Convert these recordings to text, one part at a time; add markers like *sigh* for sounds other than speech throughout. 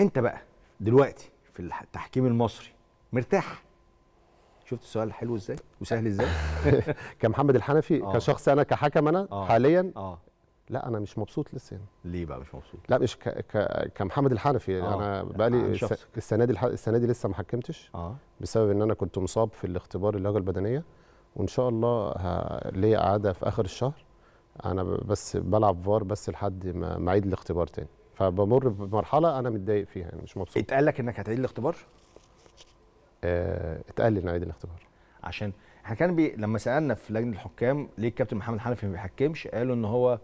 انت بقى دلوقتي في التحكيم المصري مرتاح شفت السؤال حلو ازاي وسهل ازاي *laughs* كمحمد الحنفي آه. كشخص انا كحكم انا آه. حاليا آه. لا انا مش مبسوط لسه يعني. ليه بقى مش مبسوط لا مش ك... ك... كمحمد الحنفي يعني انا بقى الس... السنه دي الح... السنه دي لسه ما حكمتش آه. بسبب ان انا كنت مصاب في الاختبار اللغه البدنيه وان شاء الله ه... ليا قعده في اخر الشهر انا بس بلعب فار بس لحد ما اعيد الاختبار تاني فبمر بمرحله انا متضايق فيها يعني مش مبسوط اتقال لك انك هتعيد الاختبار؟ آه اتقال لي ان اعيد الاختبار عشان احنا كان بي... لما سالنا في لجنه الحكام ليه الكابتن محمد حنفي ما بيحكمش قالوا ان هو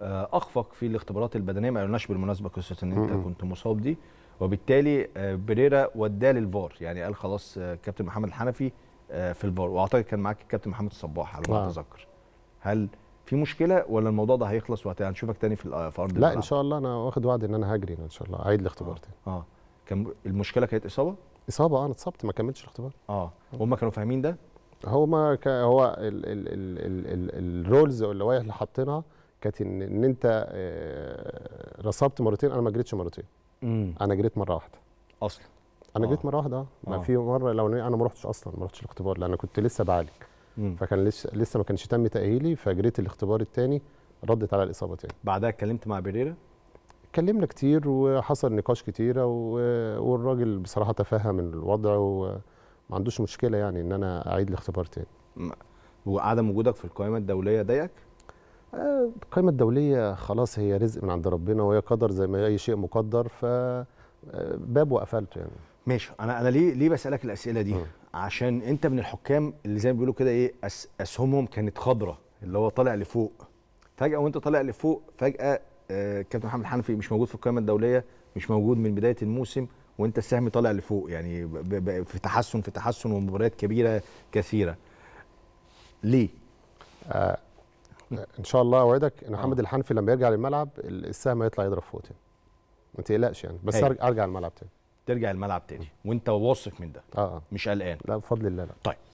آه، اخفق في الاختبارات البدنيه ما قالوناش بالمناسبه قصه ان انت كنت مصاب دي وبالتالي آه، بريرا وداه للفار يعني قال خلاص آه، كابتن محمد الحنفي في الفار واعتقد كان معاك الكابتن محمد الصباح على ما نعم. اتذكر هل في مشكله ولا الموضوع ده هيخلص وهنشوفك تاني في ارض لا ان شاء الله انا واخد وعد ان انا هجري ان شاء الله اعيد الاختبار آه. تاني اه, كان المشكله كانت اصابه اصابه اه انا اتصبت ما كملتش الاختبار اه هم كانوا فاهمين ده هو ما هو الرولز واللوائح اللي حاطينها كانت ان ان انت آه، رصبت مرتين انا ما جريتش مرتين مم. انا جريت مره واحده اصلا انا آه. جريت مره واحده آه. ما آه. في مره لو انا ما رحتش اصلا ما رحتش الاختبار لان انا كنت لسه بعالج مم. فكان لسه لسه ما كانش تم تاهيلي فجريت الاختبار الثاني ردت على الاصابه تاني بعدها اتكلمت مع بيريرا اتكلمنا كتير وحصل نقاش كتيره والراجل بصراحه تفهم الوضع وما عندوش مشكله يعني ان انا اعيد الاختبار تاني وعدم وجودك في القائمه الدوليه ضايقك آه، القائمه الدوليه خلاص هي رزق من عند ربنا وهي قدر زي ما اي شيء مقدر ف آه، باب وقفلته يعني ماشي انا انا ليه ليه بسالك الاسئله دي؟ م. عشان انت من الحكام اللي زي ما بيقولوا كده ايه أس اسهمهم كانت خضراء اللي هو طالع لفوق فجاه وانت طالع لفوق فجاه آه كابتن محمد حنفي مش موجود في القائمه الدوليه مش موجود من بدايه الموسم وانت السهم طالع لفوق يعني ب ب في تحسن في تحسن ومباريات كبيره كثيره ليه؟ آه ان شاء الله اوعدك ان محمد آه. الحنفي لما يرجع للملعب السهم هيطلع يضرب فوق تاني ما تقلقش يعني بس هي. ارجع الملعب تاني ترجع الملعب تاني وانت واثق من ده آه. مش قلقان لا بفضل الله لا. طيب